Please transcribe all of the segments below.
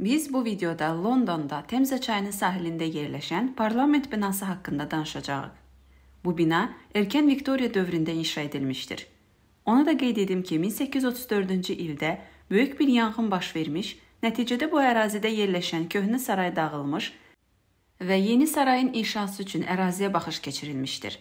Biz bu videoda Londonda Temza çayının sahilində yerləşən parlament binası haqqında danışacağıq. Bu bina erkən Viktoriya dövründə inşa edilmişdir. Ona da qeyd edim ki, 1834-cü ildə böyük bir yanğın baş vermiş, nəticədə bu ərazidə yerləşən köhnə saray dağılmış və yeni sarayın inşası üçün əraziyə baxış keçirilmişdir.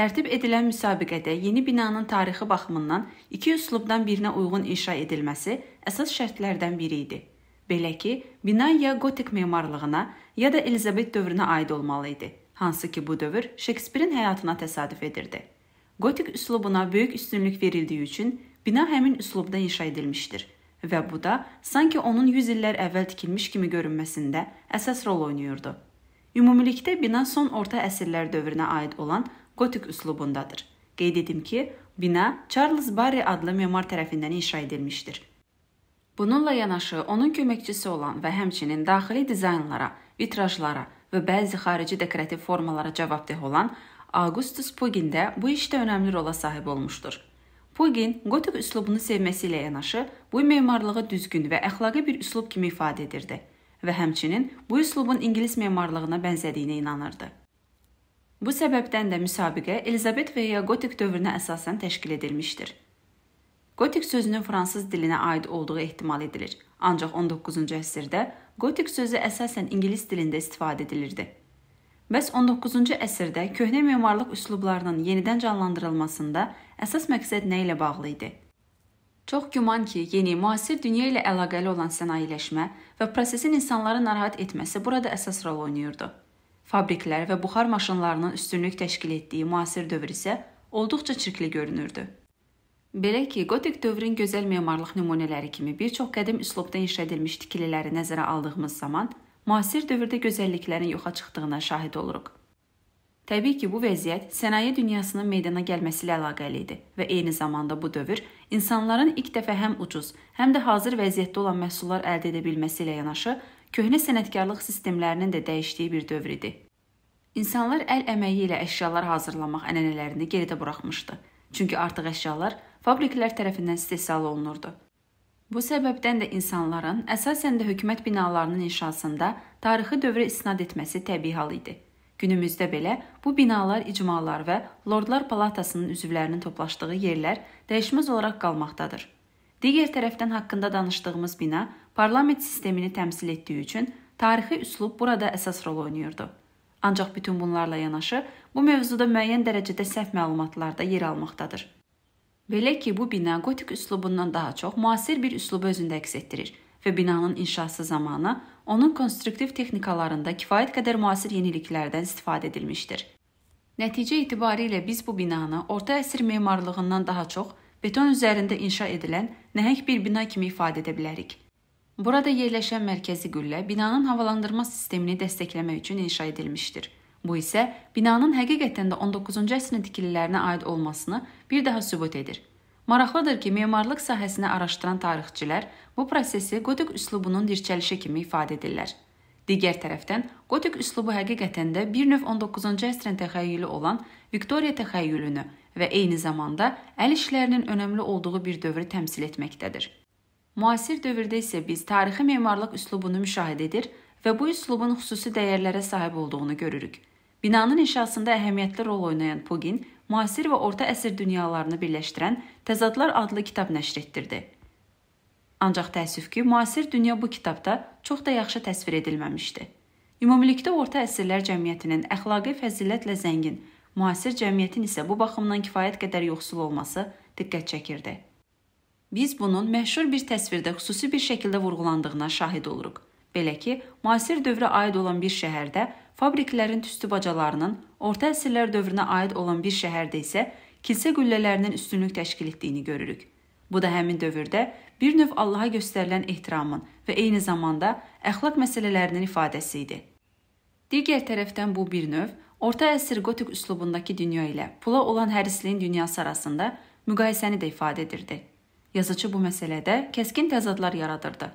Tərtib edilən müsabiqədə yeni binanın tarixi baxımından iki üslubdan birinə uyğun inşa edilməsi əsas şərtlərdən biri idi. Belə ki, bina ya gotik memarlığına, ya da Elizabet dövrünə aid olmalı idi, hansı ki bu dövr Şekspirin həyatına təsadüf edirdi. Gotik üslubuna böyük üstünlük verildiyi üçün bina həmin üslubda inşa edilmişdir və bu da sanki onun 100 illər əvvəl tikilmiş kimi görünməsində əsas rol oynayırdı. Ümumilikdə bina son orta əsrlər dövrünə aid olan gotik üslubundadır. Qeyd edim ki, bina Charles Barry adlı memar tərəfindən inşa edilmişdir. Bununla yanaşı onun köməkçisi olan və həmçinin daxili dizaynlara, vitrajlara və bəzi xarici dekorativ formalara cavabdeh olan Augustus Pugin də bu işdə önəmli rola sahib olmuşdur. Pugin gotik üslubunu sevməsi ilə yanaşı bu memarlığı düzgün və əxlaqi bir üslub kimi ifadə edirdi və həmçinin bu üslubun ingilis memarlığına bənzədiyinə inanırdı. Bu səbəbdən də müsabiqə Elizabet və ya gotik dövrünə əsasən təşkil edilmişdir. Gotik sözünün fransız dilinə aid olduğu ehtimal edilir. Ancaq 19-cu əsrdə gotik sözü əsasən ingilis dilində istifadə edilirdi. Bəs 19-cu əsrdə köhnə memarlıq üslublarının yenidən canlandırılmasında əsas məqsəd nə ilə bağlı idi? Çox güman ki, yeni müasir dünya ilə əlaqəli olan sənayeləşmə və prosesin insanları narahat etməsi burada əsas rol oynayırdı. Fabriklər və buxar maşınlarının üstünlük təşkil etdiyi müasir dövr isə olduqca çirkli görünürdü. Belə ki, qotik dövrün gözəl memarlıq nümunələri kimi bir çox qədim üslubda inşa edilmiş tikililəri nəzərə aldığımız zaman müasir dövrdə gözəlliklərin yoxa çıxdığına şahid oluruq. Təbii ki, bu vəziyyət sənaye dünyasının meydana gəlməsi ilə əlaqəli idi və eyni zamanda bu dövr insanların ilk dəfə həm ucuz, həm də hazır vəziyyətdə olan məhsullar əldə edə bilməsi ilə yanaşı köhnə sənətkarlıq sistemlərinin də dəyişdiyi bir dövr idi. İnsanlar əl əməyi ilə əşyalar hazırlamaq ənənələrini geridə buraxmışdı. Çünki artıq əşyalar fabriklər tərəfindən istehsal olunurdu. Bu səbəbdən də insanların əsasən də hökumət binalarının inşasında tarixi dövrə istinad etməsi təbii hal idi. Günümüzdə belə bu binalar icmalar və Lordlar Palatasının üzvlərinin toplaşdığı yerlər dəyişməz olaraq qalmaqdadır. Digər tərəfdən haqqında danışdığımız bina parlament sistemini təmsil etdiyi üçün tarixi üslub burada əsas rol oynayırdı. Ancaq bütün bunlarla yanaşı bu mövzuda müəyyən dərəcədə səhv məlumatlar da yer almaqdadır. Belə ki, bu bina gotik üslubundan daha çox müasir bir üslubu özündə əks etdirir və binanın inşası zamanı onun konstruktiv texnikalarında kifayət qədər müasir yeniliklərdən istifadə edilmişdir. Nəticə itibarilə biz bu binanı orta əsr memarlığından daha çox beton üzərində inşa edilən nəhəng bir bina kimi ifadə edə bilərik. Burada yerləşən mərkəzi qüllə binanın havalandırma sistemini dəstəkləmək üçün inşa edilmişdir. Bu isə binanın həqiqətən də 19-cu əsrin tikililərinə aid olmasını bir daha sübut edir. Maraqlıdır ki, memarlıq sahəsini araşdıran tarixçilər bu prosesi gotik üslubunun dirçəlişi kimi ifadə edirlər. Digər tərəfdən, gotik üslubu həqiqətən də bir növ 19-cu əsrin təxəyyülü olan Viktoriya təxəyyülünü və eyni zamanda əl işlərinin önəmli olduğu bir dövrü təmsil etməkdədir. Müasir dövrdə isə biz tarixi memarlıq üslubunu müşahidə edir və bu üslubun xüsusi dəyərlərə sahib olduğunu görürük. Binanın inşasında əhəmiyyətli rol oynayan Pugin müasir və orta əsr dünyalarını birləşdirən Təzadlar adlı kitab nəşr etdirdi. Ancaq təəssüf ki, müasir dünya bu kitabda çox da yaxşı təsvir edilməmişdi. Ümumilikdə orta əsrlər cəmiyyətinin əxlaqi fəzilətlə zəngin, müasir cəmiyyətin isə bu baxımdan kifayət qədər yoxsul olması diqqət çəkirdi. Biz bunun məşhur bir təsvirdə xüsusi bir şəkildə vurğulandığına şahid oluruq. Belə ki, müasir dövrə aid olan bir şəhərdə fabriklərin tüstü bacalarının, orta əsrlər dövrünə aid olan bir şəhərdə isə kilsə qüllələrinin üstünlük təşkil etdiyini görürük. Bu da həmin dövrdə bir növ Allaha göstərilən ehtiramın və eyni zamanda əxlaq məsələlərinin ifadəsi idi. Digər tərəfdən bu bir növ orta əsr gotik üslubundakı dünya ilə pula olan hərisliyin dünyası arasında müqayisəni də ifadə edirdi. Yazıcı bu məsələdə kəskin təzadlar yaradırdı.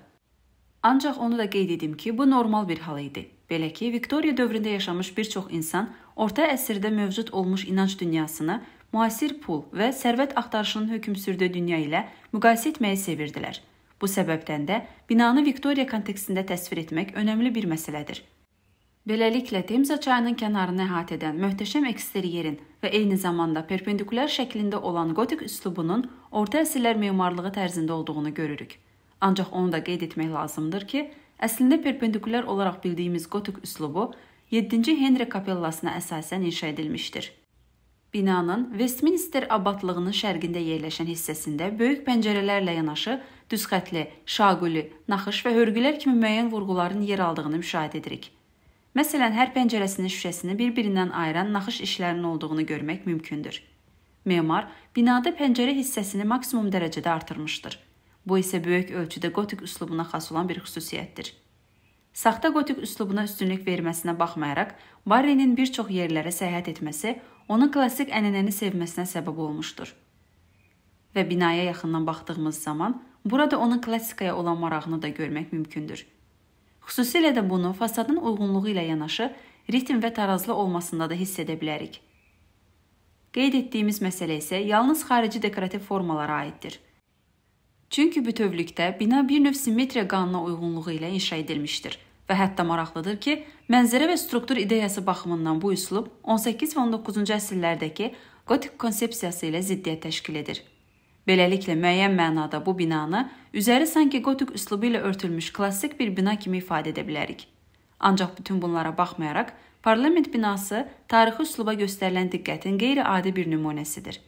Ancaq onu da qeyd edim ki, bu normal bir hal idi. Belə ki, Viktoriya dövründə yaşamış bir çox insan orta əsrdə mövcud olmuş inanc dünyasını müasir pul və sərvət axtarışının hökm sürdüyü dünya ilə müqayisə etməyi sevirdilər. Bu səbəbdən də binanı Viktoriya kontekstində təsvir etmək önəmli bir məsələdir. Beləliklə, Temza çayının kənarını əhatə edən möhtəşəm eksteryerin və eyni zamanda perpendikulyar şəklində olan qotik üslubunun orta əsrlər memarlığı tərzində olduğunu görürük. Ancaq onu da qeyd etmək lazımdır ki, əslində perpendikulyar olaraq bildiyimiz gotik üslubu 7-ci Henri kapellasına əsasən inşa edilmişdir. Binanın Westminster abadlığının şərqində yerləşən hissəsində böyük pəncərələrlə yanaşı düz xətli, şaquli, naxış və hörgülər kimi müəyyən vurğuların yer aldığını müşahidə edirik. Məsələn, hər pəncərəsinin şüşəsini bir-birindən ayıran naxış işlərinin olduğunu görmək mümkündür. Memar binada pəncərə hissəsini maksimum dərəcədə artırmışdır. Bu isə böyük ölçüdə qotik üslubuna xas olan bir xüsusiyyətdir. Saxta qotik üslubuna üstünlük verməsinə baxmayaraq, Barrenin bir çox yerlərə səyahət etməsi onun klassik ənənəni sevməsinə səbəb olmuşdur. Və binaya yaxından baxdığımız zaman burada onun klassikaya olan marağını da görmək mümkündür. Xüsusilə də bunu fasadın uyğunluğu ilə yanaşı ritm və tarazlı olmasında da hiss edə bilərik. Qeyd etdiyimiz məsələ isə yalnız xarici dekorativ formalara aiddir. Çünki bütövlükdə bina bir növ simmetriya qanununa uyğunluğu ilə inşa edilmişdir və hətta maraqlıdır ki, mənzərə və struktur ideyası baxımından bu üslub 18 və 19-cu əsrlərdəki gotik konsepsiyası ilə ziddiyyət təşkil edir. Beləliklə müəyyən mənada bu binanı üzəri sanki gotik üslubu ilə örtülmüş klassik bir bina kimi ifadə edə bilərik. Ancaq bütün bunlara baxmayaraq parlament binası tarixi üsluba göstərilən diqqətin qeyri-adi bir nümunəsidir.